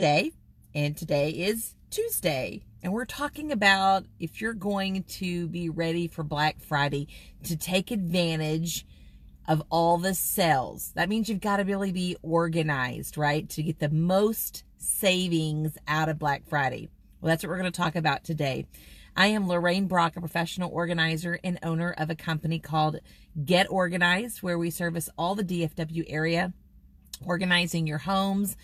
today, and today is Tuesday, and we're talking about if you're going to be ready for Black Friday to take advantage of all the sales. That means you've got to really be organized, right, to get the most savings out of Black Friday. Well, that's what we're going to talk about today. I am Lorraine Brock, a professional organizer and owner of a company called Get Organized, where we service all the DFW area, organizing your homes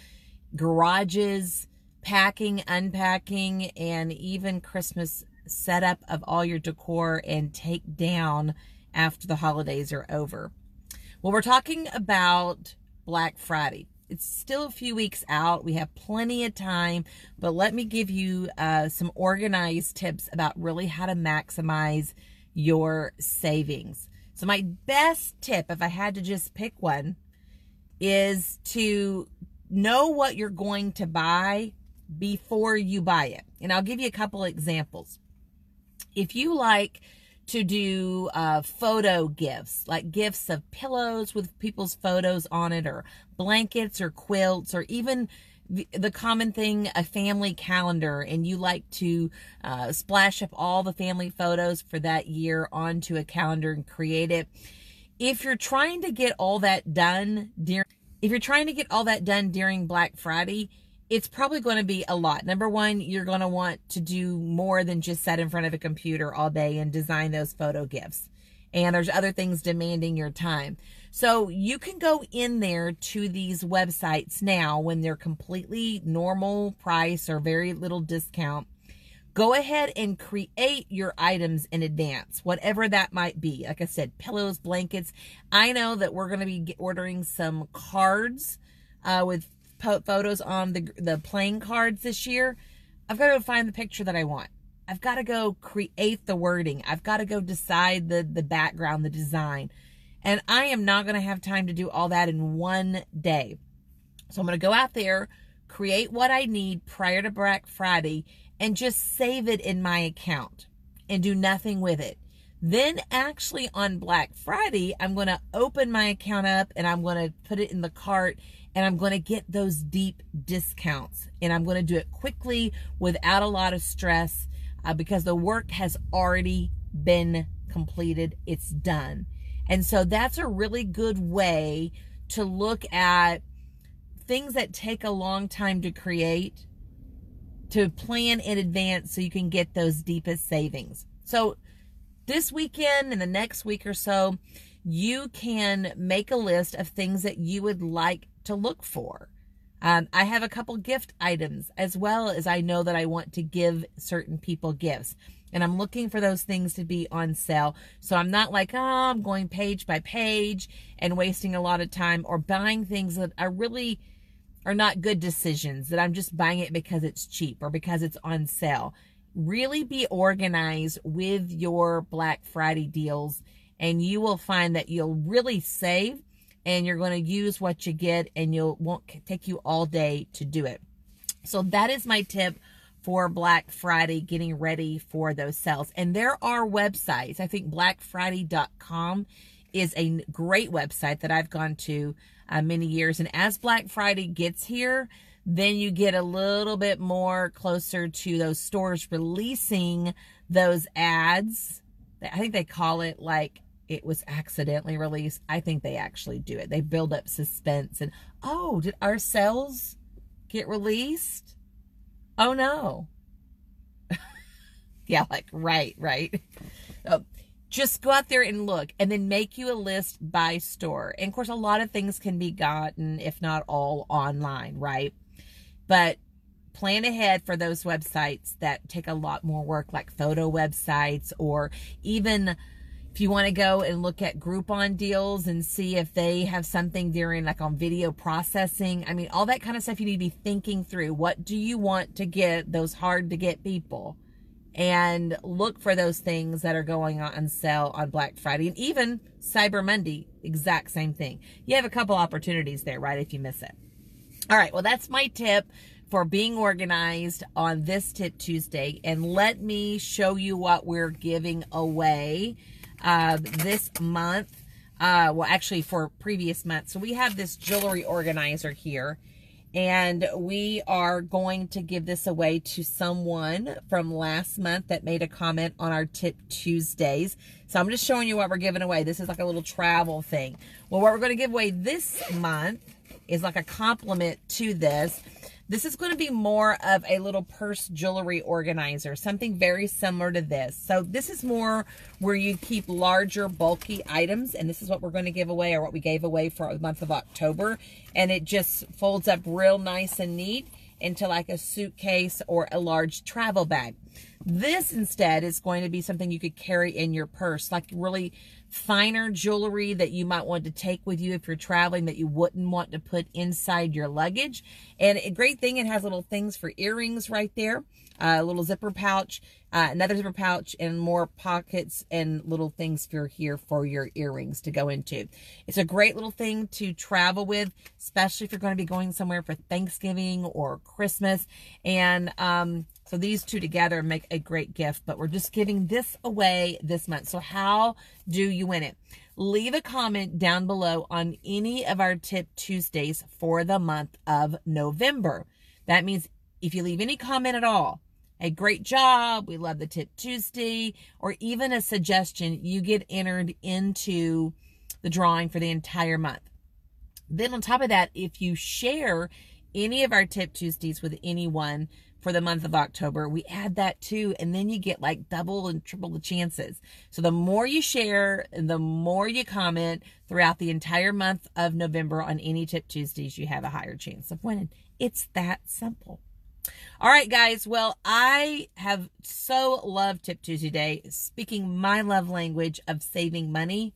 garages, packing, unpacking, and even Christmas setup of all your decor and take down after the holidays are over. Well, we're talking about Black Friday. It's still a few weeks out. We have plenty of time, but let me give you uh, some organized tips about really how to maximize your savings. So, my best tip, if I had to just pick one, is to know what you're going to buy before you buy it. And I'll give you a couple examples. If you like to do uh, photo gifts, like gifts of pillows with people's photos on it, or blankets, or quilts, or even the common thing a family calendar and you like to uh, splash up all the family photos for that year onto a calendar and create it if you're trying to get all that done during if you're trying to get all that done during Black Friday, it's probably going to be a lot. Number one, you're going to want to do more than just sit in front of a computer all day and design those photo gifts. And there's other things demanding your time. So you can go in there to these websites now when they're completely normal price or very little discount Go ahead and create your items in advance, whatever that might be. Like I said, pillows, blankets. I know that we're going to be ordering some cards uh, with photos on the, the playing cards this year. I've got to find the picture that I want. I've got to go create the wording. I've got to go decide the, the background, the design. And I am not going to have time to do all that in one day. So I'm going to go out there create what I need prior to Black Friday, and just save it in my account and do nothing with it. Then, actually, on Black Friday, I'm going to open my account up and I'm going to put it in the cart and I'm going to get those deep discounts. And I'm going to do it quickly without a lot of stress uh, because the work has already been completed, it's done. And so, that's a really good way to look at things that take a long time to create, to plan in advance so you can get those deepest savings. So this weekend and the next week or so, you can make a list of things that you would like to look for. Um, I have a couple gift items as well as I know that I want to give certain people gifts. And I'm looking for those things to be on sale. So I'm not like, oh, I'm going page by page and wasting a lot of time or buying things that I really are not good decisions, that I'm just buying it because it's cheap or because it's on sale. Really be organized with your Black Friday deals, and you will find that you'll really save and you're going to use what you get and you'll won't take you all day to do it. So that is my tip for Black Friday getting ready for those sales. And there are websites. I think blackfriday.com is a great website that I've gone to uh, many years. And as Black Friday gets here, then you get a little bit more closer to those stores releasing those ads. I think they call it like it was accidentally released. I think they actually do it. They build up suspense and, oh, did our sales get released? Oh no. yeah, like, right, right. Oh, just go out there and look and then make you a list by store. And of course, a lot of things can be gotten, if not all, online, right? But plan ahead for those websites that take a lot more work, like photo websites, or even if you want to go and look at Groupon deals and see if they have something during, like on video processing. I mean, all that kind of stuff you need to be thinking through. What do you want to get those hard to get people? and look for those things that are going on sale on Black Friday and even Cyber Monday, exact same thing. You have a couple opportunities there, right, if you miss it. All right, well, that's my tip for being organized on this Tip Tuesday. And let me show you what we're giving away uh, this month. Uh, well, actually, for previous months. So we have this jewelry organizer here and we are going to give this away to someone from last month that made a comment on our tip Tuesdays. So I'm just showing you what we're giving away. This is like a little travel thing. Well, what we're going to give away this month is like a compliment to this this is going to be more of a little purse jewelry organizer, something very similar to this. So this is more where you keep larger, bulky items, and this is what we're going to give away or what we gave away for the month of October. And it just folds up real nice and neat into like a suitcase or a large travel bag. This instead is going to be something you could carry in your purse, like really finer jewelry that you might want to take with you if you're traveling that you wouldn't want to put inside your luggage. And a great thing, it has little things for earrings right there a little zipper pouch, uh, another zipper pouch, and more pockets and little things for here for your earrings to go into. It's a great little thing to travel with, especially if you're going to be going somewhere for Thanksgiving or Christmas. And um, so these two together make a great gift, but we're just giving this away this month. So how do you win it? Leave a comment down below on any of our Tip Tuesdays for the month of November. That means if you leave any comment at all, a great job, we love the Tip Tuesday, or even a suggestion, you get entered into the drawing for the entire month. Then, on top of that, if you share any of our Tip Tuesdays with anyone for the month of October, we add that too, and then you get like double and triple the chances. So, the more you share, the more you comment throughout the entire month of November on any Tip Tuesdays, you have a higher chance of winning. It's that simple. All right, guys. Well, I have so loved Tip Tuesday today. Speaking my love language of saving money,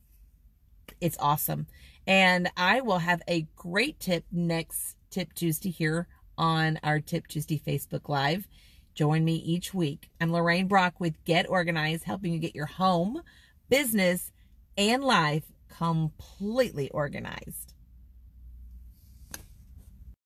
it's awesome. And I will have a great tip next Tip Tuesday here on our Tip Tuesday Facebook Live. Join me each week. I'm Lorraine Brock with Get Organized, helping you get your home, business, and life completely organized.